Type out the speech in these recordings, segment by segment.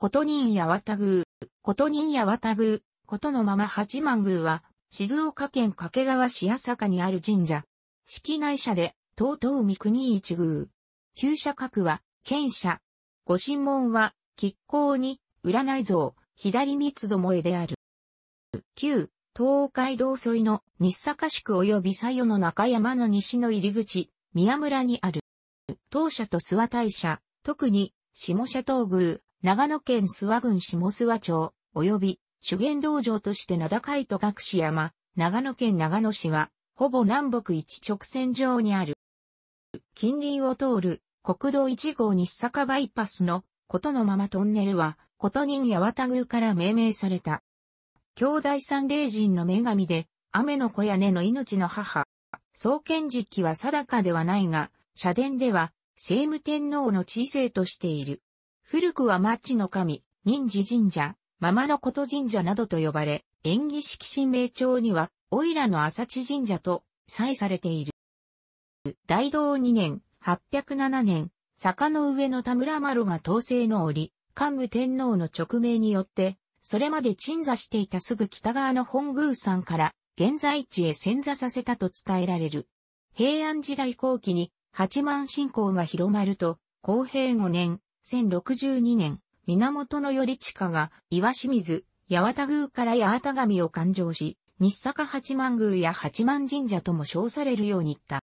ことにんやわたぐう、ことにんやわたぐう、ことのまま八幡宮は、静岡県掛川市八坂にある神社。式内社で、東東三国一宮。旧社格は、県社。ご神門は、吉光に、占い像、左三つどもえである。旧、東海道沿いの日坂宿及び左右の中山の西の入り口、宮村にある。当社と諏訪大社、特に、下社東宮、長野県諏訪郡下諏訪町、及び修験道場として名高い戸隠山、長野県長野市は、ほぼ南北一直線上にある。近隣を通る国道1号日坂バイパスのことのままトンネルは、ことにに八幡宮から命名された。兄弟三霊人の女神で、雨の子屋根の命の母。創建時期は定かではないが、社殿では、聖武天皇の知性としている。古くはマッチの神、忍次神社、ママのこと神社などと呼ばれ、演技式神明町には、オイラの朝地神社と、祭されている。大道2年、807年、坂の上の田村麻呂が統制の折、桓武天皇の直命によって、それまで鎮座していたすぐ北側の本宮山から、現在地へ潜座させたと伝えられる。平安時代後期に、八幡信仰が広まると、公平5年、1062年、源頼親が岩清水、八幡宮から八幡神を勘定し、日坂八幡宮や八幡神社とも称されるように言った。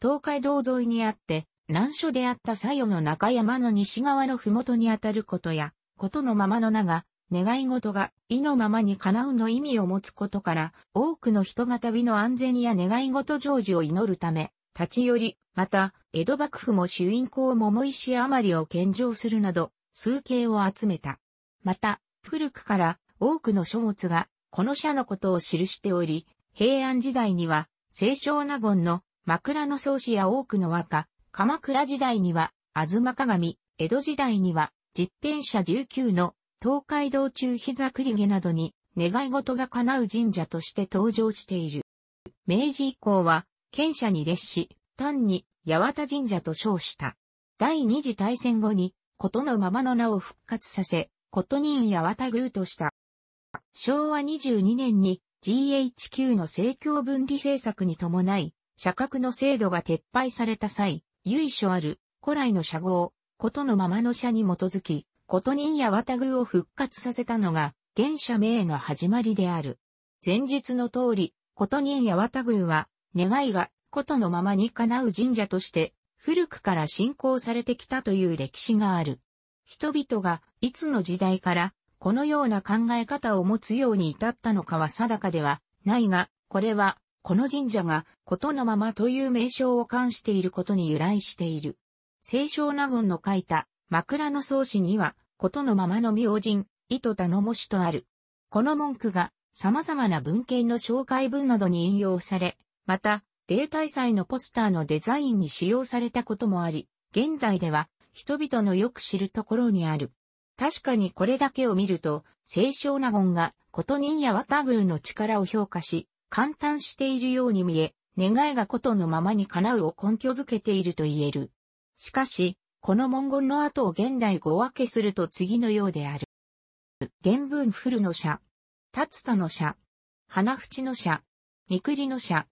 東海道沿いにあって、難所であった左右の中山の西側の麓にあたることや、ことのままの名が、願い事が意のままに叶うの意味を持つことから、多くの人が旅の安全や願い事成就を祈るため、立ち寄り、また、江戸幕府も主因公桃石余りを献上するなど、数形を集めた。また、古くから多くの書物が、この社のことを記しており、平安時代には、清少納言の枕草子や多くの和歌、鎌倉時代には、吾妻鏡、江戸時代には、実編者19の東海道中膝栗毛などに願い事が叶う神社として登場している。明治以降は剣者に列し、単に八幡神社と称した。第二次大戦後に、ことのままの名を復活させ、ことにん八幡宮とした。昭和22年に GHQ の政教分離政策に伴い、社格の制度が撤廃された際、由緒ある古来の社号、ことのままの社に基づき、ことにんやわたぐを復活させたのが、現社名の始まりである。前述の通り、ことにんやわたぐは、願いがことのままに叶う神社として古くから信仰されてきたという歴史がある。人々がいつの時代からこのような考え方を持つように至ったのかは定かではないが、これはこの神社がことのままという名称を冠していることに由来している。清少納言の書いた枕草子には、ことのままの明神、糸頼もしとある。この文句が様々な文献の紹介文などに引用され、また、例大祭のポスターのデザインに使用されたこともあり、現代では人々のよく知るところにある。確かにこれだけを見ると、清少納言が、こと人や綿宮の力を評価し、簡単しているように見え、願いがことのままに叶うを根拠づけていると言える。しかし、この文言の後を現代語分けすると次のようである。原文古の社、立田の社、花淵の社、三栗の社、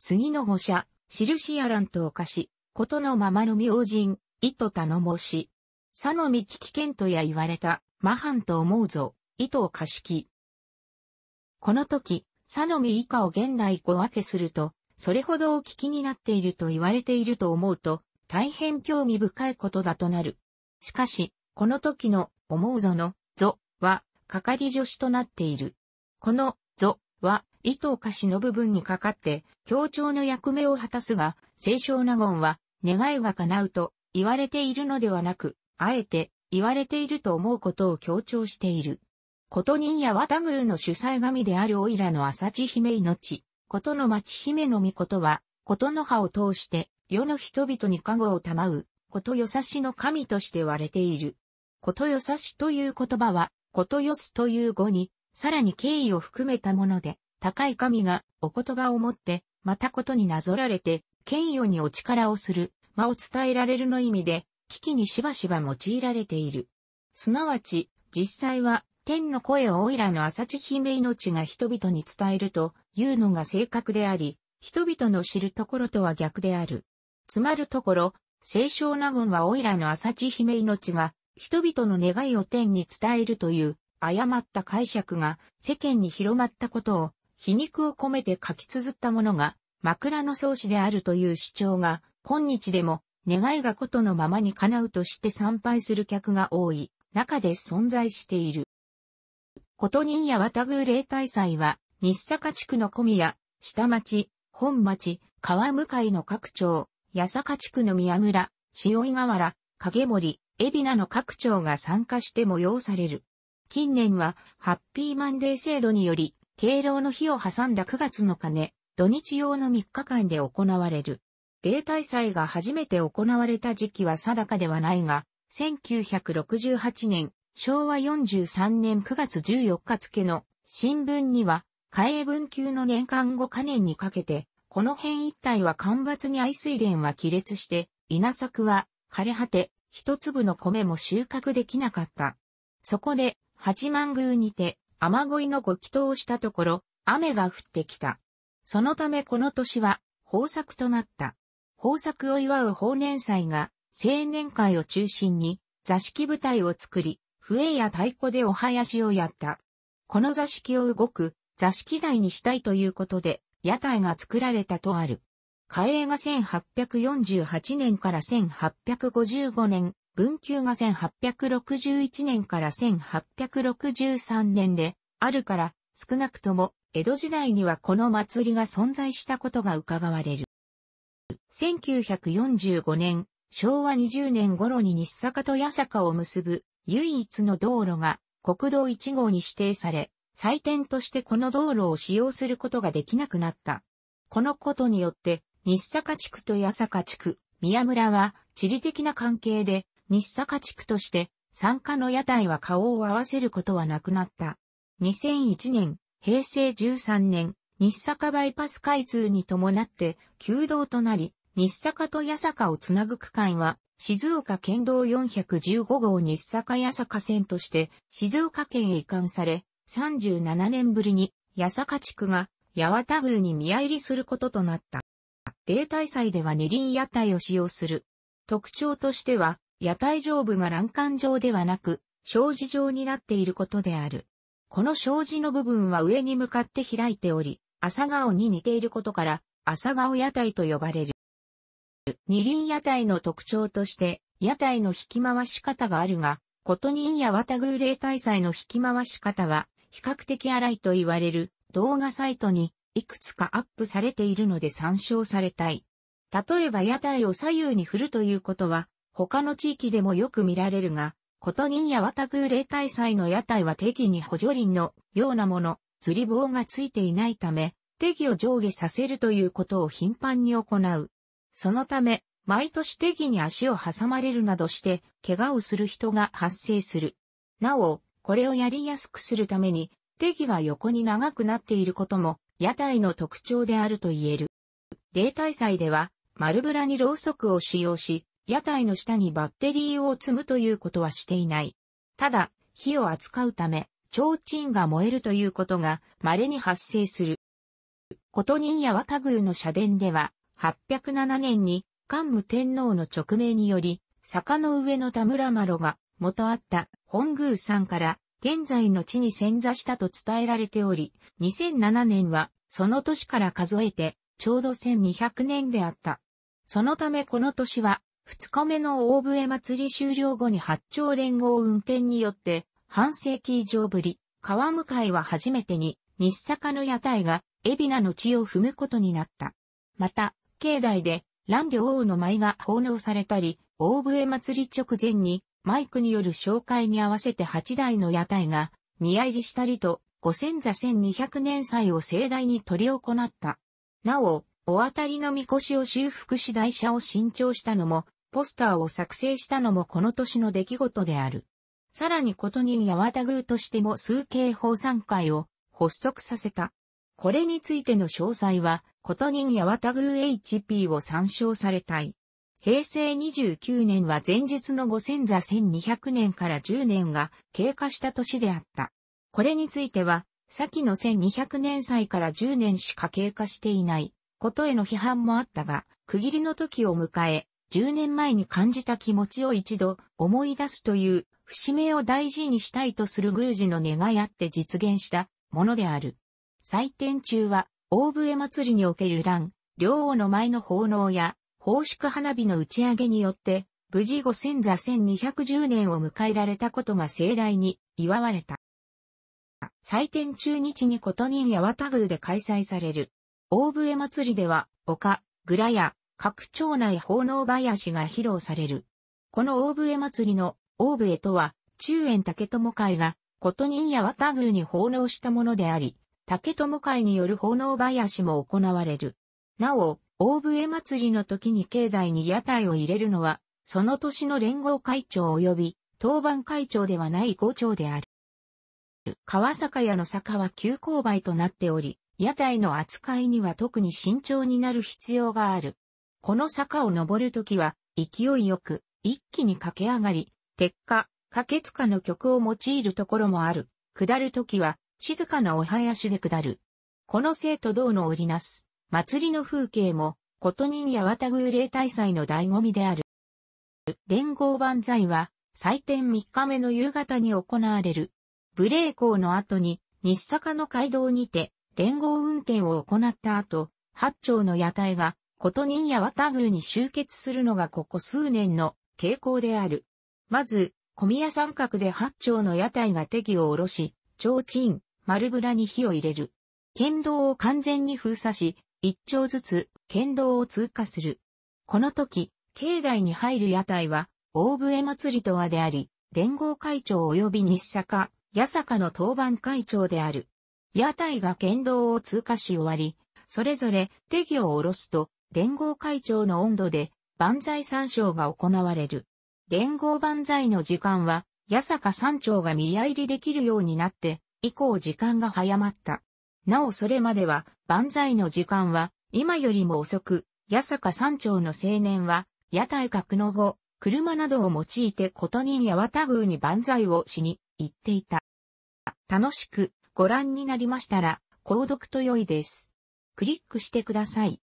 杉の御社、印やらんとおかし、ことのままの明神、糸田のもし。さのみ聞き剣とや言われた、はんと思うぞ、糸を貸しき。この時、さのみ以下を現代語分けすると、それほどお聞きになっていると言われていると思うと、大変興味深いことだとなる。しかし、この時の思うぞの、ぞは、係助手となっている。この、ぞは、糸を貸しの部分にかかって、協調の役目を果たすが、清少納言は、願いが叶うと言われているのではなく、あえて言われていると思うことを強調している。こと人や綿宮の主催神であるオイラの朝地姫命、ことの町姫の御ことは、ことの葉を通して世の人々に加護を賜う、ことよさしの神として割れている。ことよさしという言葉は、ことよすという語に、さらに敬意を含めたもので、高い神がお言葉をもってまたことになぞられて、権威にお力をする、間を伝えられるの意味で、危機にしばしば用いられている。すなわち、実際は、天の声をオイラの朝地姫命が人々に伝えるというのが正確であり、人々の知るところとは逆である。つまるところ、清少納言はオイラの朝地姫命が人々の願いを天に伝えるという誤った解釈が世間に広まったことを皮肉を込めて書き綴ったものが、枕草子であるという主張が、今日でも、願いがことのままに叶うとして参拝する客が多い、中で存在している。こと人や綿宮霊大祭は、西坂地区の小宮、下町、本町、川向かいの各町、八坂地区の宮村、塩井河原、影森、海老名の各町が参加して催される。近年は、ハッピーマンデー制度により、敬老の日を挟んだ9月の鐘、土日用の3日間で行われる。例大祭が初めて行われた時期は定かではないが、1968年、昭和43年9月14日付の新聞には、海英文級の年間後可年にかけて、この辺一帯は干ばつに愛水田は亀裂して、稲作は枯れ果て、一粒の米も収穫できなかった。そこで、八幡宮にて、雨乞いのご祈祷をしたところ、雨が降ってきた。そのためこの年は、豊作となった。豊作を祝う法年祭が、青年会を中心に、座敷舞台を作り、笛や太鼓でお囃子をやった。この座敷を動く、座敷台にしたいということで、屋台が作られたとある。嘉営が1848年から1855年、文久が1861年から1863年で、あるから、少なくとも、江戸時代にはこの祭りが存在したことが伺われる。1945年、昭和20年頃に日坂と八坂を結ぶ唯一の道路が国道1号に指定され、祭典としてこの道路を使用することができなくなった。このことによって、日坂地区と八坂地区、宮村は地理的な関係で日坂地区として、参加の屋台は顔を合わせることはなくなった。2001年、平成13年、日坂バイパス開通に伴って旧道となり、日坂と八坂をつなぐ区間は、静岡県道415号日坂八坂線として静岡県へ移管され、37年ぶりに八坂地区が八幡宮に見入りすることとなった。例大祭では二輪屋台を使用する。特徴としては、屋台上部が欄干上ではなく、障子状になっていることである。この障子の部分は上に向かって開いており、朝顔に似ていることから、朝顔屋台と呼ばれる。二輪屋台の特徴として、屋台の引き回し方があるが、ことにんや綿偶霊大祭の引き回し方は、比較的荒いと言われる動画サイトにいくつかアップされているので参照されたい。例えば屋台を左右に振るということは、他の地域でもよく見られるが、ことにやわたぐ例大祭の屋台は適に補助輪のようなもの、釣り棒がついていないため、適を上下させるということを頻繁に行う。そのため、毎年適に足を挟まれるなどして、怪我をする人が発生する。なお、これをやりやすくするために、適が横に長くなっていることも、屋台の特徴であると言える。例大祭では、丸ブラにろうそくを使用し、屋台の下にバッテリーを積むということはしていない。ただ、火を扱うため、提灯が燃えるということが稀に発生する。こと人や綿宮の社殿では、807年に桓武天皇の勅命により、坂の上の田村麻呂が元あった本宮山から現在の地に潜座したと伝えられており、2007年はその年から数えてちょうど1200年であった。そのためこの年は2日目の大笛祭り終了後に八丁連合運転によって、半世紀以上ぶり、川向かいは初めてに、日坂の屋台が、海老名の地を踏むことになった。また、境内で、乱陵王の舞が奉納されたり、大笛祭り直前に、マイクによる紹介に合わせて八台の屋台が、見入りしたりと、五千座千二百年祭を盛大に取り行った。なお、お当たりの神輿を修復し台車を新調したのも、ポスターを作成したのもこの年の出来事である。さらにことにタグーとしても数形法産会を発足させた。これについての詳細は、ことにタグー HP を参照されたい。平成29年は前日の五千座1200年から10年が経過した年であった。これについては、先の1200年祭から10年しか経過していないことへの批判もあったが、区切りの時を迎え、10年前に感じた気持ちを一度思い出すという節目を大事にしたいとする宮司の願いあって実現したものである。祭典中は大笛祭りにおける乱、両王の前の奉納や奉祝花火の打ち上げによって無事五千座千二百十年を迎えられたことが盛大に祝われた。祭典中日にことにわた宮で開催される。大笛祭りでは、丘、蔵や各町内奉納林が披露される。この大笛祭りの大笛とは、中園竹友会が、琴人や綿宮に奉納したものであり、竹友会による奉納林も行われる。なお、大笛祭りの時に境内に屋台を入れるのは、その年の連合会長及び、当番会長ではない五長である。川坂屋の坂は急勾配となっており、屋台の扱いには特に慎重になる必要がある。この坂を登るときは、勢いよく、一気に駆け上がり、鉄火、かけつかの曲を用いるところもある。下るときは、静かなお囃子で下る。この生徒道の織りなす、祭りの風景も、こと人や綿宮霊大祭の醍醐味である。連合万歳は、祭典3日目の夕方に行われる。無礼校の後に、日坂の街道にて、連合運転を行った後、八丁の屋台が、ことにんやわたぐに集結するのがここ数年の傾向である。まず、小宮三角で八丁の屋台が手敵を下ろし、提灯、丸ぶらに火を入れる。県道を完全に封鎖し、一丁ずつ県道を通過する。この時、境内に入る屋台は、大笛祭りとはであり、連合会長及び日坂、八坂の当番会長である。屋台が県道を通過し終わり、それぞれ手木を下ろすと、連合会長の温度で万歳三照が行われる。連合万歳の時間は、八坂三丁が宮入りできるようになって、以降時間が早まった。なおそれまでは、万歳の時間は、今よりも遅く、八坂三丁の青年は、屋台格の後、車などを用いてことに八幡宮に万歳をしに行っていた。楽しくご覧になりましたら、購読と良いです。クリックしてください。